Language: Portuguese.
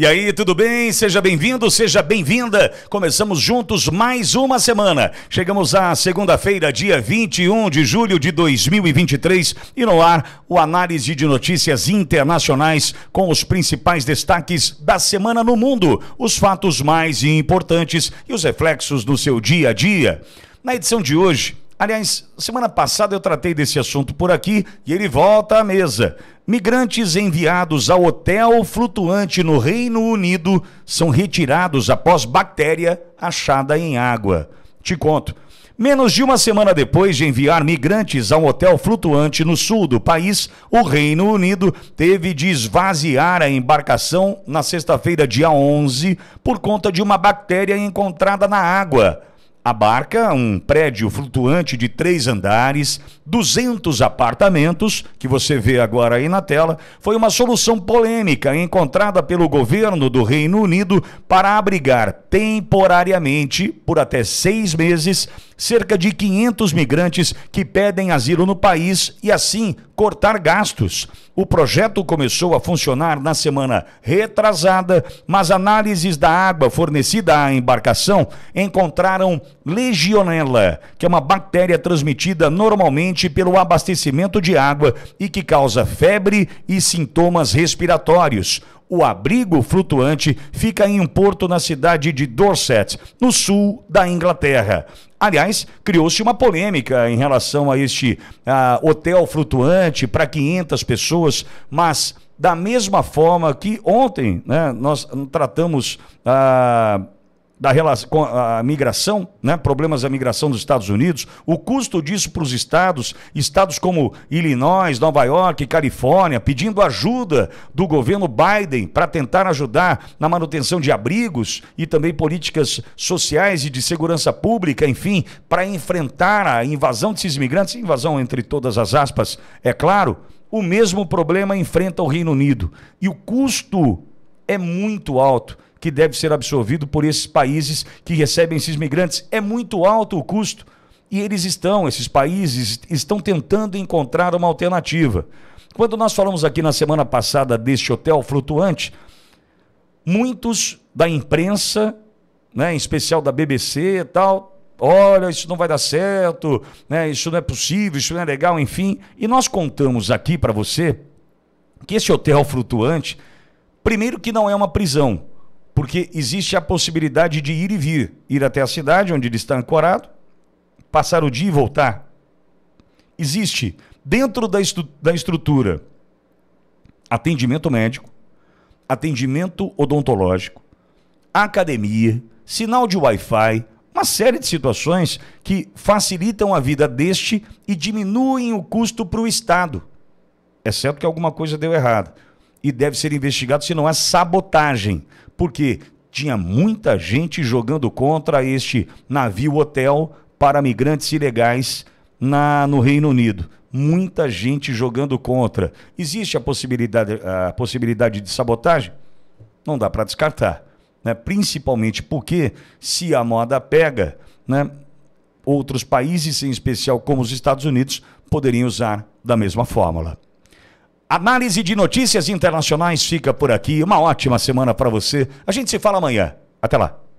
E aí, tudo bem? Seja bem-vindo, seja bem-vinda. Começamos juntos mais uma semana. Chegamos à segunda-feira, dia 21 de julho de 2023, e no ar o análise de notícias internacionais com os principais destaques da semana no mundo, os fatos mais importantes e os reflexos no seu dia a dia. Na edição de hoje, Aliás, semana passada eu tratei desse assunto por aqui e ele volta à mesa. Migrantes enviados ao hotel flutuante no Reino Unido são retirados após bactéria achada em água. Te conto. Menos de uma semana depois de enviar migrantes a um hotel flutuante no sul do país, o Reino Unido teve de esvaziar a embarcação na sexta-feira, dia 11, por conta de uma bactéria encontrada na água abarca um prédio flutuante de três andares, 200 apartamentos, que você vê agora aí na tela, foi uma solução polêmica encontrada pelo governo do Reino Unido para abrigar temporariamente, por até seis meses, cerca de 500 migrantes que pedem asilo no país e assim cortar gastos. O projeto começou a funcionar na semana retrasada, mas análises da água fornecida à embarcação encontraram legionela, que é uma bactéria transmitida normalmente pelo abastecimento de água e que causa febre e sintomas respiratórios. O abrigo flutuante fica em um porto na cidade de Dorset, no sul da Inglaterra. Aliás, criou-se uma polêmica em relação a este hotel flutuante para 500 pessoas, mas da mesma forma que ontem né, nós tratamos. a ah, da relação com a migração, né? problemas da migração dos Estados Unidos, o custo disso para os estados, estados como Illinois, Nova York, Califórnia, pedindo ajuda do governo Biden para tentar ajudar na manutenção de abrigos e também políticas sociais e de segurança pública, enfim, para enfrentar a invasão desses imigrantes, invasão entre todas as aspas, é claro. O mesmo problema enfrenta o Reino Unido e o custo é muito alto que deve ser absorvido por esses países que recebem esses migrantes. É muito alto o custo. E eles estão, esses países, estão tentando encontrar uma alternativa. Quando nós falamos aqui na semana passada deste hotel flutuante, muitos da imprensa, né, em especial da BBC e tal, olha, isso não vai dar certo, né, isso não é possível, isso não é legal, enfim. E nós contamos aqui para você que esse hotel flutuante, primeiro que não é uma prisão, porque existe a possibilidade de ir e vir, ir até a cidade onde ele está ancorado, passar o dia e voltar. Existe, dentro da, estru da estrutura, atendimento médico, atendimento odontológico, academia, sinal de Wi-Fi, uma série de situações que facilitam a vida deste e diminuem o custo para o Estado, exceto que alguma coisa deu errado e deve ser investigado se não há sabotagem. Porque tinha muita gente jogando contra este navio hotel para migrantes ilegais na, no Reino Unido. Muita gente jogando contra. Existe a possibilidade, a possibilidade de sabotagem? Não dá para descartar. Né? Principalmente porque, se a moda pega, né? outros países, em especial como os Estados Unidos, poderiam usar da mesma fórmula. Análise de notícias internacionais fica por aqui. Uma ótima semana para você. A gente se fala amanhã. Até lá.